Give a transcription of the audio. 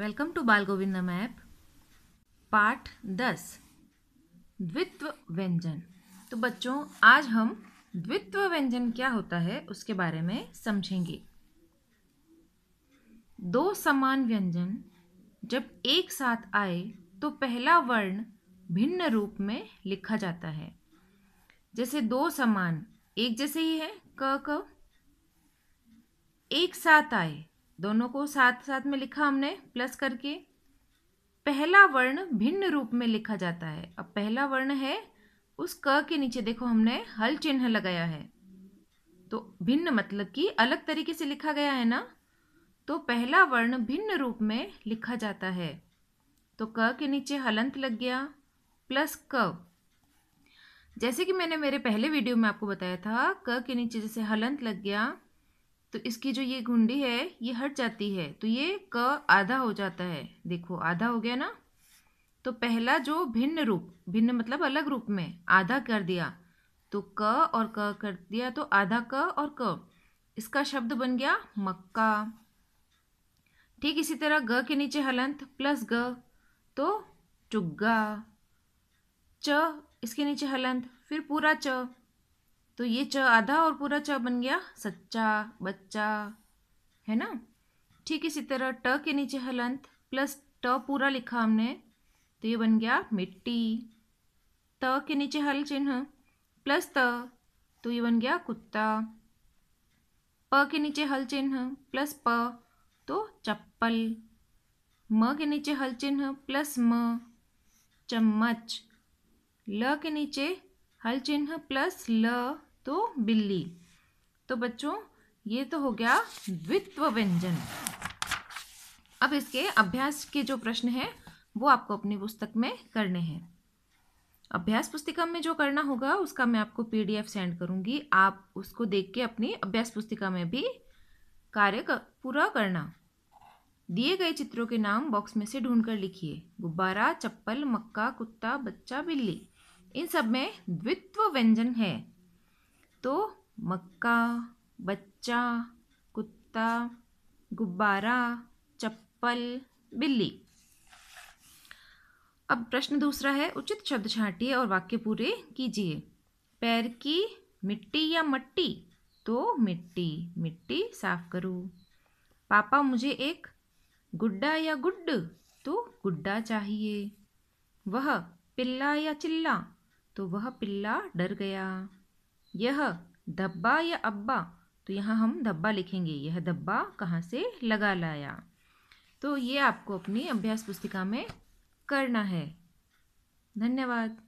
welcome to बाल गोविंदम app part दस द्वित्व व्यंजन तो बच्चों आज हम द्वित्व व्यंजन क्या होता है उसके बारे में समझेंगे दो समान व्यंजन जब एक साथ आए तो पहला वर्ण भिन्न रूप में लिखा जाता है जैसे दो समान एक जैसे ही है क क एक साथ आए दोनों को साथ साथ में लिखा हमने प्लस करके पहला वर्ण भिन्न रूप में लिखा जाता है अब पहला वर्ण है उस क के नीचे देखो हमने हल चिन्ह लगाया है तो भिन्न मतलब कि अलग तरीके से लिखा गया है ना तो पहला वर्ण भिन्न रूप में लिखा जाता है तो क के नीचे हलंत लग गया प्लस क जैसे कि मैंने मेरे पहले वीडियो में आपको बताया था क के नीचे जैसे हलंत लग गया तो इसकी जो ये घुंडी है ये हट जाती है तो ये क आधा हो जाता है देखो आधा हो गया ना तो पहला जो भिन्न रूप भिन्न मतलब अलग रूप में आधा कर दिया तो क और क कर दिया तो आधा क और क इसका शब्द बन गया मक्का ठीक इसी तरह ग के नीचे हलंत प्लस ग तो चुग्गा च इसके नीचे हलंत फिर पूरा च तो ये च आधा और पूरा च बन गया सच्चा बच्चा है ना ठीक इसी तरह ट के नीचे हलंत प्लस ट पूरा लिखा हमने तो ये बन गया मिट्टी त के नीचे हल चिन्ह प्लस त तो ये बन गया कुत्ता प के नीचे हल चिन्ह प्लस प तो चप्पल म के नीचे हल चिन्ह प्लस म चम्मच ल के नीचे हल चिन्ह प्लस ल तो बिल्ली तो बच्चों ये तो हो गया द्वित्व व्यंजन अब इसके अभ्यास के जो प्रश्न हैं वो आपको अपनी पुस्तक में करने हैं अभ्यास पुस्तिका में जो करना होगा उसका मैं आपको पीडीएफ सेंड करूंगी आप उसको देख के अपनी अभ्यास पुस्तिका में भी कार्य कर, पूरा करना दिए गए चित्रों के नाम बॉक्स में से ढूंढकर लिखिए गुब्बारा चप्पल मक्का कुत्ता बच्चा बिल्ली इन सब में द्वित्व व्यंजन है तो मक्का बच्चा कुत्ता गुब्बारा चप्पल बिल्ली अब प्रश्न दूसरा है उचित शब्द छाटिए और वाक्य पूरे कीजिए पैर की मिट्टी या मट्टी तो मिट्टी मिट्टी साफ करो पापा मुझे एक गुड्डा या गुड्ड तो गुड्डा चाहिए वह पिल्ला या चिल्ला तो वह पिल्ला डर गया यह धब्बा या अब्बा तो यहाँ हम धब्बा लिखेंगे यह धब्बा कहाँ से लगा लाया तो ये आपको अपनी अभ्यास पुस्तिका में करना है धन्यवाद